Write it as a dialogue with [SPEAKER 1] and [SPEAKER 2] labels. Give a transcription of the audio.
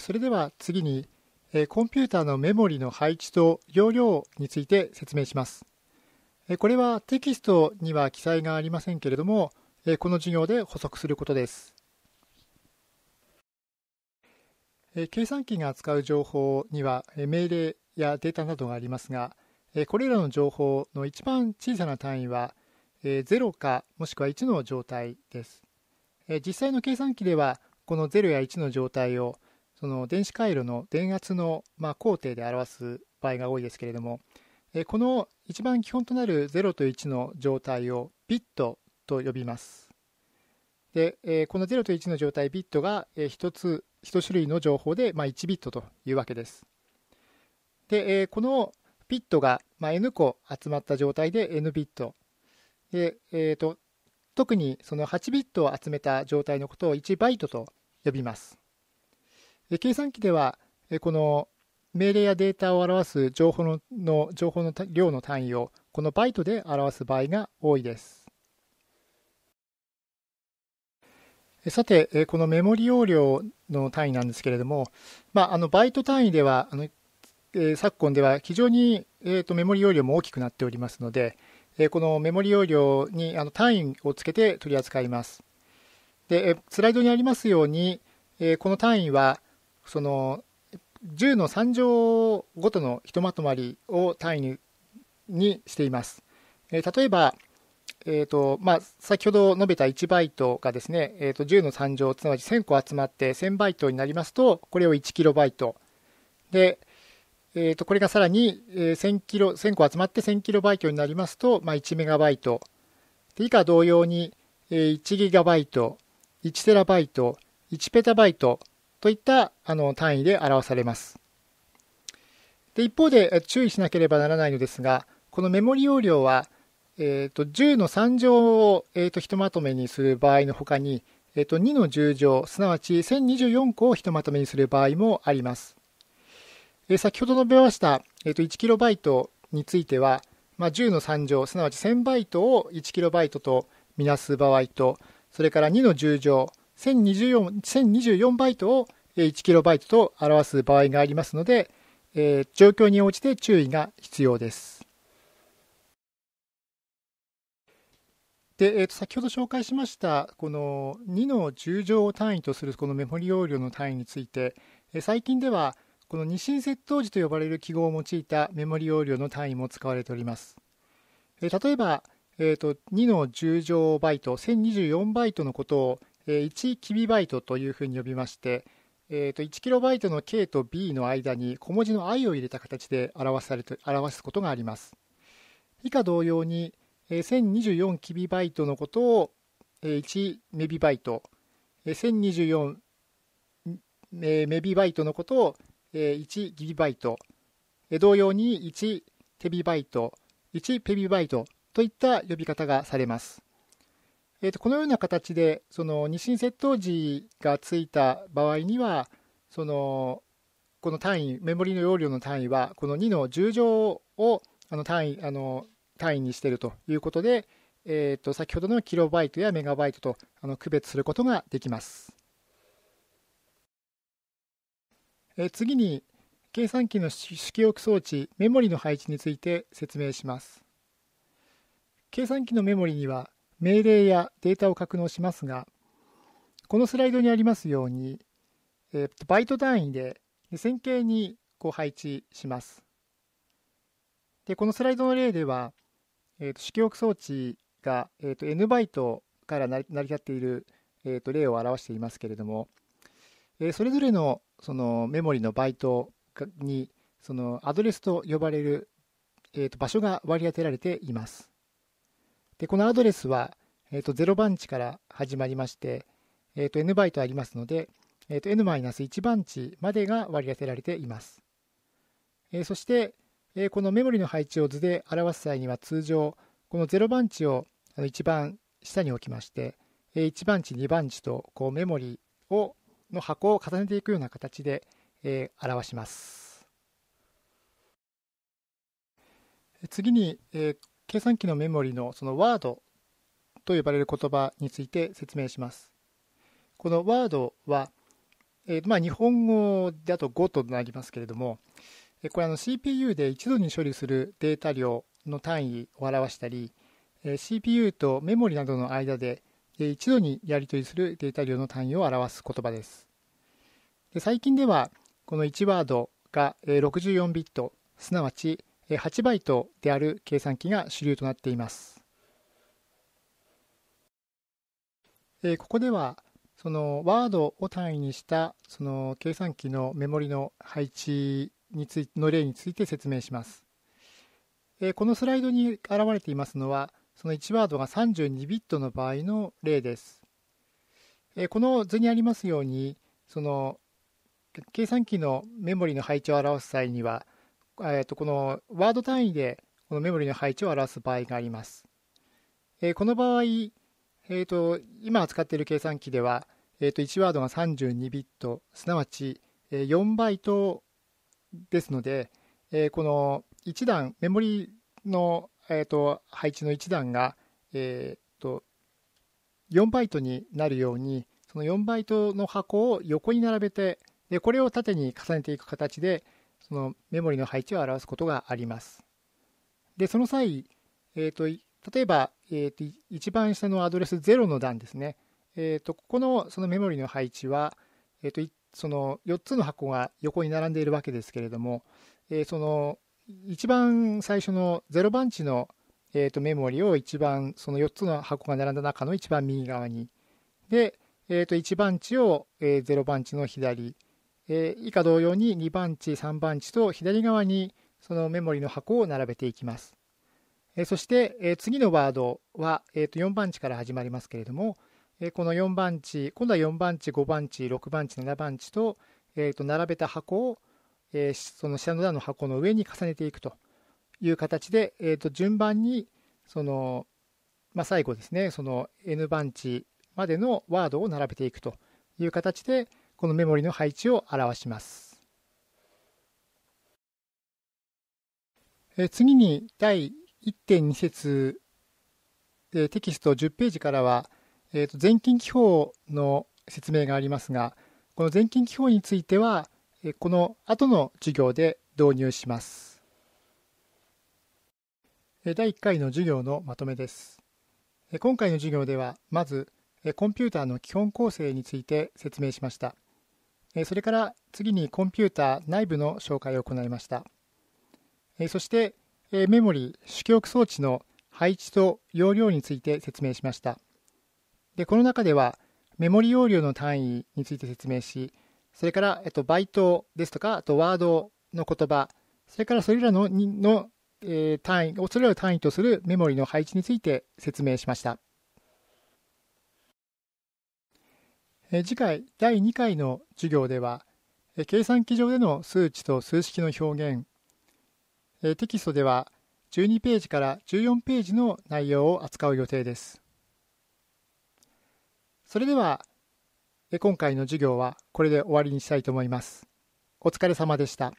[SPEAKER 1] それでは次にコンピューターのメモリの配置と容量について説明しますこれはテキストには記載がありませんけれどもこの授業で補足することです計算機が扱う情報には命令やデータなどがありますがこれらの情報の一番小さな単位は0かもしくは1の状態です実際の計算機ではこの0や1の状態をその電子回路の電圧の、まあ、工程で表す場合が多いですけれども、えこの一番基本となる0と1の状態をビットと呼びます。で、えこの0と1の状態ビットが、えー、1つ、1種類の情報で、まあ、1ビットというわけです。で、えこのビットが、まあ、N 個集まった状態で N ビット。で、えーと、と特にその8ビットを集めた状態のことを1バイトと呼びます。計算機では、この命令やデータを表す情報のの情報の量の単位をこのバイトで表す場合が多いです。さて、このメモリ容量の単位なんですけれども、まあ、あのバイト単位ではあの、え昨今では非常に、えーと、メモリ容量も大きくなっておりますので、えこのメモリ容量にあの単位をつけて取り扱います。で、スライドにありますように、えこの単位はその10の3乗ごとのひとまとまりを単位にしています。えー、例えば、えーとまあ、先ほど述べた1バイトがですね、えー、と10の3乗、つまり1000個集まって1000バイトになりますと、これを1キロバイト。で、えー、とこれがさらに1000キロ、1000個集まって1000キロバイトになりますと、まあ、1メガバイト。で以下同様に、1ギガバイト、1テラバイト、1ペタバイト、といったあの単位で表されます。で一方で注意しなければならないのですが、このメモリ容量は、えーと、10の3乗を、えーと、ひとまとめにする場合のほかに、えーと、2の10乗、すなわち1024個をひとまとめにする場合もあります。えー、先ほど述べました、えー、と 1KB については、まあ、10の3乗、すなわち1000バイトを 1KB とみなす場合と、それから2の10乗、1024, バイトを1イトと表す場合がありますので、えー、状況に応じて注意が必要です。で、えー、と先ほど紹介しましたこの2の10乗を単位とするこのメモリ容量の単位について、えー、最近ではこの二進接頭時と呼ばれる記号を用いたメモリ容量の単位も使われております。えー、例えば、えー、と2の10乗バイト1024バイトのことを1キビバイトというふうに呼びまして、えー、と 1KB の K と B の間に小文字の i を入れた形で表されて表すことがあります。以下同様に、1024KB のことを、1メビバイト1 0 2 4イトのことを、1ギビバイト同様に1イト1イトといった呼び方がされます。えー、とこのような形でその日清窃盗時がついた場合にはそのこの単位メモリの容量の単位はこの2の10乗をあの単位あの単位にしているということで、えー、と先ほどのキロバイトやメガバイトとあの区別することができます。えー、次に計算機の主記憶装置メモリの配置について説明します。計算機のメモリには命令やデータを格納しますが、このスライドにありますように、えー、バイト単位で線形にこう配置します。で、このスライドの例では、えー、と色欲装置が、えー、と N バイトから成り立っている、えー、と例を表していますけれども、えー、それぞれのそのメモリのバイトにそのアドレスと呼ばれる、えー、と場所が割り当てられています。で、このアドレスは、えっ、と、0番地から始まりまして、えっ、と、n バイトありますので、えっ、と、n-1 番地までが割り当てられています。えそして、えこのメモリの配置を図で表す際には通常、この0番地をあの一番下に置きまして、え1番地、2番地とこうメモリをの箱を重ねていくような形で、え表します。次に、え計算機のメモリのそのワードと呼ばれる言葉について説明します。このワードは、えー、まあ、日本語だと5となりますけれども、これあの CPU で一度に処理するデータ量の単位を表したり、CPU とメモリなどの間で一度にやり取りするデータ量の単位を表す言葉です。で最近ではこの1ワードが64ビットすなわち8バイトである計算機が主流となっています。ここではそのワードを単位にしたその計算機のメモリの配置についの例について説明します。このスライドに現れていますのはその1ワードが32ビットの場合の例です。この図にありますようにその計算機のメモリの配置を表す際にはえー、とこのワード単位でこのメモリの配置を表す場合があります。えー、この場合、えーと、今使っている計算機では、えー、と1ワードが32ビット、すなわち4バイトですので、えー、この1段、メモリの、えー、と配置の1段が、えー、と4バイトになるように、その4バイトの箱を横に並べて、でこれを縦に重ねていく形で、そのメモリの配置を表すことがあります。で、その際、えーと、例えば、えーと、と一番下のアドレス0の段ですね、えーと、ここのそのメモリの配置は、えー、とその4つの箱が横に並んでいるわけですけれども、えー、その一番最初の0番地の、えー、とメモリを一番その4つの箱が並んだ中の一番右側にで、えー、と1番地を、えー、0番地の左えー、以下同様に2番地3番地と左側にそのメモリの箱を並べていきます、えー、そして、えー、次のワードは、えー、と4番地から始まりますけれども、えー、この4番地今度は4番地5番地6番地7番地と,、えー、と並べた箱を、えー、その下の段の箱の上に重ねていくという形で、えー、と順番にその、まあ、最後ですねその N 番地までのワードを並べていくという形で、このメモリの配置を表します。次に第1.2節テキスト10ページからは、えー、と前金記法の説明がありますがこの前金記法についてはこの後の授業で導入します第1回の授業のまとめです今回の授業ではまずコンピューターの基本構成について説明しましたそれから次にコンピューター内部の紹介を行いました。そしてメモリ主記憶装置の配置と容量について説明しました。でこの中ではメモリ容量の単位について説明し、それから、えっと、バイトですとか、あとワードの言葉、それからそれらのの、えー、単位、それらを単位とするメモリの配置について説明しました。次回第2回の授業では計算機上での数値と数式の表現テキストでは12ページから14ページの内容を扱う予定ですそれでは今回の授業はこれで終わりにしたいと思いますお疲れ様でした